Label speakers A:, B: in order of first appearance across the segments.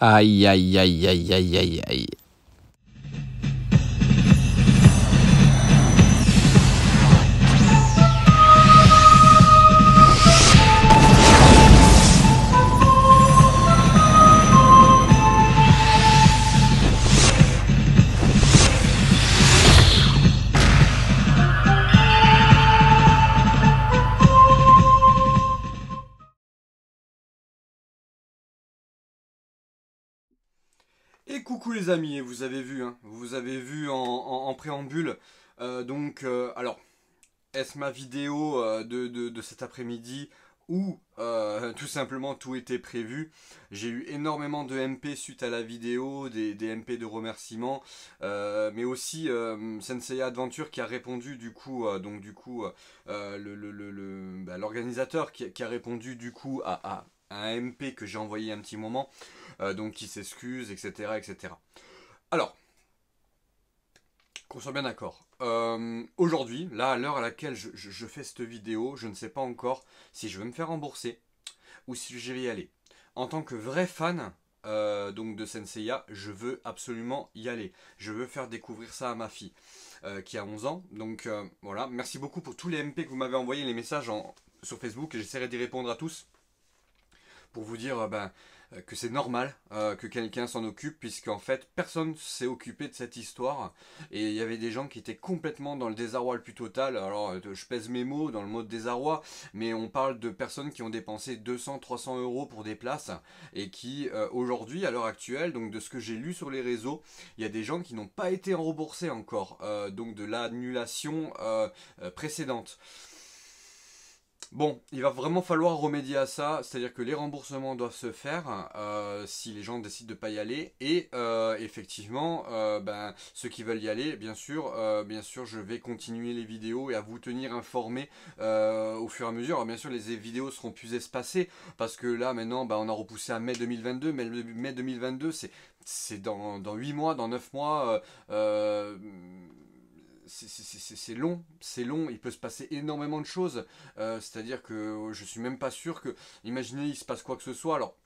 A: Ay, ay, ay, ay, ay, ay, ay. Et coucou les amis, vous avez vu, hein, vous avez vu en, préambule, euh, donc, euh, alors, est-ce ma vidéo euh, de, cet après-midi ou tout simplement tout était prévu J'ai eu énormément de MP suite à la vidéo, des, MP de remerciements, mais aussi Sensei Adventure qui a répondu du coup, donc du coup, bah, l'organisateur qui, a répondu du coup à, à un MP que j'ai envoyé un petit moment euh, donc qui s'excuse, etc., etc. Alors, qu'on soit bien d'accord. Euh, aujourd'hui, là, à l'heure à laquelle je, fais cette vidéo, je ne sais pas encore si je vais me faire rembourser ou si je vais y aller. En tant que vrai fan euh, donc de Senseiya, je veux absolument y aller. Je veux faire découvrir ça à ma fille qui a 11 ans. Donc voilà, merci beaucoup pour tous les MP que vous m'avez envoyés, les messages sur Facebook. J'essaierai d'y répondre à tous pour vous dire euh, ben, euh, que c'est normal euh, que quelqu'un s'en occupe, puisqu'en fait personne s'est occupé de cette histoire. Et il y avait des gens qui étaient complètement dans le désarroi le plus total. Alors je pèse mes mots dans le mot désarroi, mais on parle de personnes qui ont dépensé 200, 300 euros pour des places et qui aujourd'hui, à l'heure actuelle, donc de ce que j'ai lu sur les réseaux, il y a des gens qui n'ont pas été remboursés encore, donc de l'annulation précédente. Bon, il va vraiment falloir remédier à ça, c'est-à-dire que les remboursements doivent se faire euh, si les gens décident de ne pas y aller, et euh, effectivement, euh, ben, ceux qui veulent y aller, bien sûr, bien sûr, je vais continuer les vidéos et à vous tenir informés au fur et à mesure. Alors, bien sûr, les vidéos seront plus espacées, parce que là, maintenant, ben, on a repoussé à mai 2022, mais mai 2022, c'est dans, dans 8 mois, dans 9 mois c'est long, c'est long, il peut se passer énormément de choses, euh, c'est-à-dire que je suis même pas sûr que, imaginez, il se passe quoi que ce soit, alors,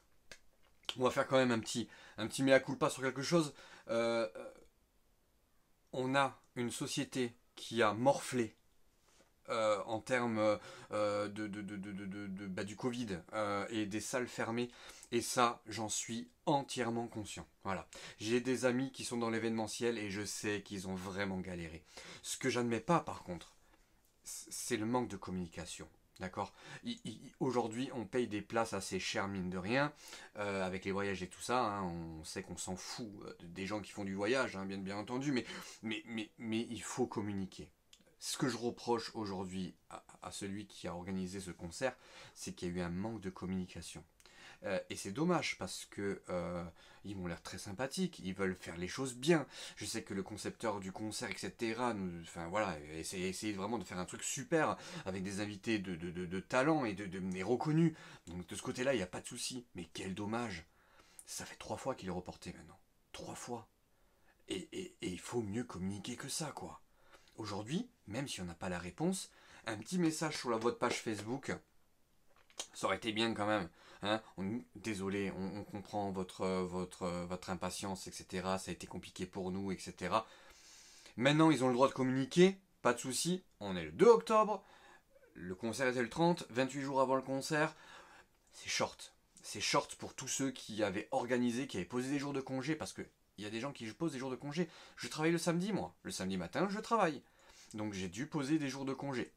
A: on va faire quand même un petit, un petit mea culpa sur quelque chose, euh, on a une société qui a morflé euh, en termes euh, de, bah, du Covid euh, et des salles fermées. Et ça, j'en suis entièrement conscient. Voilà. J'ai des amis qui sont dans l'événementiel et je sais qu'ils ont vraiment galéré. Ce que j'admets pas, par contre, c'est le manque de communication. D'accord Aujourd'hui, on paye des places assez chères, mine de rien, avec les voyages et tout ça. Hein. on sait qu'on s'en fout des gens qui font du voyage, hein, bien, bien entendu, mais, mais, mais il faut communiquer ce que je reproche aujourd'hui à, celui qui a organisé ce concert, c'est qu'il y a eu un manque de communication. Euh, et c'est dommage parce que euh, ils m'ont l'air très sympathiques, ils veulent faire les choses bien. Je sais que le concepteur du concert, etc., nous, enfin voilà, essayer, vraiment de faire un truc super avec des invités de, talent et de, reconnus. Donc de ce côté-là, il n'y a pas de souci. Mais quel dommage Ça fait trois fois qu'il est reporté maintenant. Trois fois. et il faut mieux communiquer que ça, quoi. Aujourd'hui, même si on n'a pas la réponse, un petit message sur la, votre page Facebook, ça aurait été bien quand même. Hein. on, désolé, on, comprend votre, votre, votre impatience, etc. Ça a été compliqué pour nous, etc. Maintenant, ils ont le droit de communiquer, pas de souci. On est le 2 octobre, le concert était le 30, 28 jours avant le concert. C'est short. C'est short pour tous ceux qui avaient organisé, qui avaient posé des jours de congé, parce que il y a des gens qui posent des jours de congé. Je travaille le samedi, moi. Le samedi matin, je travaille. Donc j'ai dû poser des jours de congé.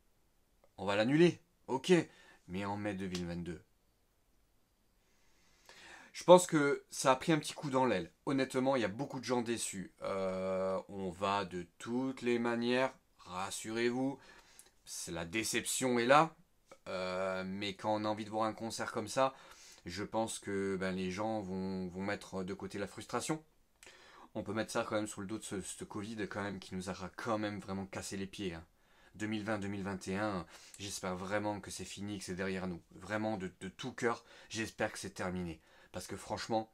A: On va l'annuler. Ok. Mais en mai 2022. Je pense que ça a pris un petit coup dans l'aile. Honnêtement, il y a beaucoup de gens déçus. Euh, on va de toutes les manières, rassurez-vous, la déception est là. Euh, mais quand on a envie de voir un concert comme ça, je pense que ben, les gens vont mettre de côté la frustration on peut mettre ça quand même sur le dos de ce, Covid quand même qui nous aura quand même vraiment cassé les pieds. 2020-2021, hein. j'espère vraiment que c'est fini, que c'est derrière nous. Vraiment de, tout cœur, j'espère que c'est terminé. Parce que franchement,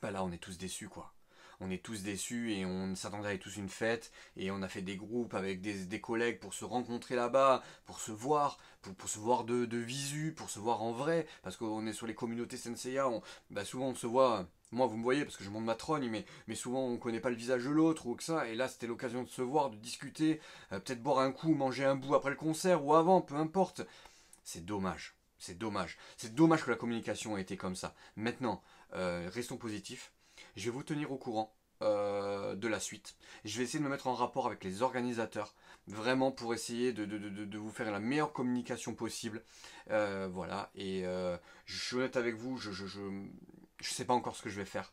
A: bah là on est tous déçus quoi. On est tous déçus et on s'attendait à tous une fête et on a fait des groupes avec des, collègues pour se rencontrer là-bas, pour se voir, pour, se voir de, visu, pour se voir en vrai, parce qu'on est sur les communautés Senseiya, on, bah souvent on se voit moi, vous me voyez parce que je monte ma trogne, mais, souvent on connaît pas le visage de l'autre ou que ça. Et là, c'était l'occasion de se voir, de discuter, euh, peut-être boire un coup, manger un bout après le concert ou avant, peu importe. C'est dommage. C'est dommage. C'est dommage que la communication ait été comme ça. Maintenant, euh, restons positifs. Je vais vous tenir au courant euh, de la suite. Je vais essayer de me mettre en rapport avec les organisateurs, vraiment pour essayer de, vous faire la meilleure communication possible. voilà, et je suis honnête avec vous, je, je sais pas encore ce que je vais faire.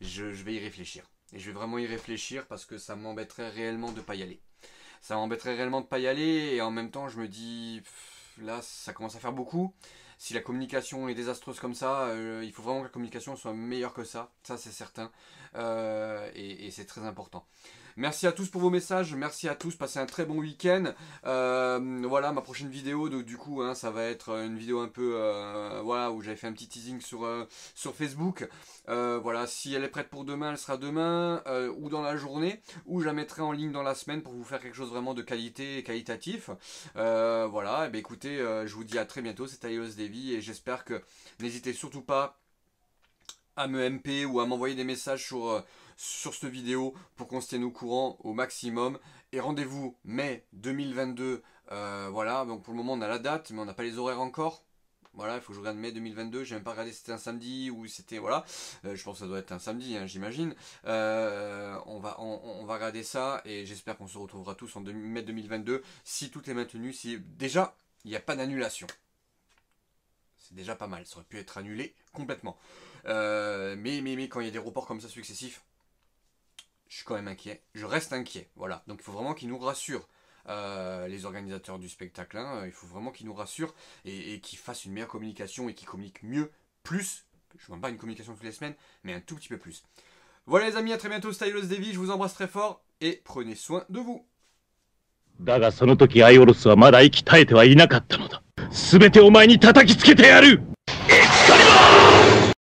A: Je, vais y réfléchir. Et je vais vraiment y réfléchir parce que ça m'embêterait réellement de ne pas y aller. Ça m'embêterait réellement de pas y aller et en même temps je me dis là ça commence à faire beaucoup. Si la communication est désastreuse comme ça, euh, il faut vraiment que la communication soit meilleure que ça. Ça c'est certain euh, et c'est très important. Merci à tous pour vos messages. Merci à tous. Passez un très bon week-end. Euh, voilà ma prochaine vidéo. du coup, hein, ça va être euh, une vidéo un peu euh, voilà où j'avais fait un petit teasing sur sur Facebook. voilà, si elle est prête pour demain, elle sera demain ou dans la journée ou je la mettrai en ligne dans la semaine pour vous faire quelque chose vraiment de qualité et qualitatif. voilà. Et eh ben, écoutez, je vous dis à très bientôt. C'est iOS et j'espère que n'hésitez surtout pas à me MP ou à m'envoyer des messages sur sur cette vidéo pour qu'on se tienne au courant au maximum. Et rendez-vous mai 2022. Euh, voilà, donc pour le moment on a la date, mais on n'a pas les horaires encore. Voilà, il faut que je regarde mai 2022. J'ai même pas regardé c'était un samedi ou c'était voilà. Euh, je pense que ça doit être un samedi, hein, j'imagine. Euh, on va on, va regarder ça et j'espère qu'on se retrouvera tous en mai 2022 si tout est maintenu. Si déjà il n'y a pas d'annulation, c'est déjà pas mal. Ça aurait pu être annulé complètement. mais mais mais quand il y a des reports comme ça successifs, je suis quand même inquiet. Je reste inquiet. Voilà. Donc il faut vraiment qu'ils nous rassurent. Euh, les organisateurs du spectacle, hein, il faut vraiment qu'ils nous rassurent et, qu'ils fassent une meilleure communication et qu'ils communiquent mieux, plus. Je ne même pas une communication toutes les semaines, mais un tout petit peu plus. Voilà les amis, à très bientôt, Stylos Devi. je vous embrasse très fort et prenez soin de vous.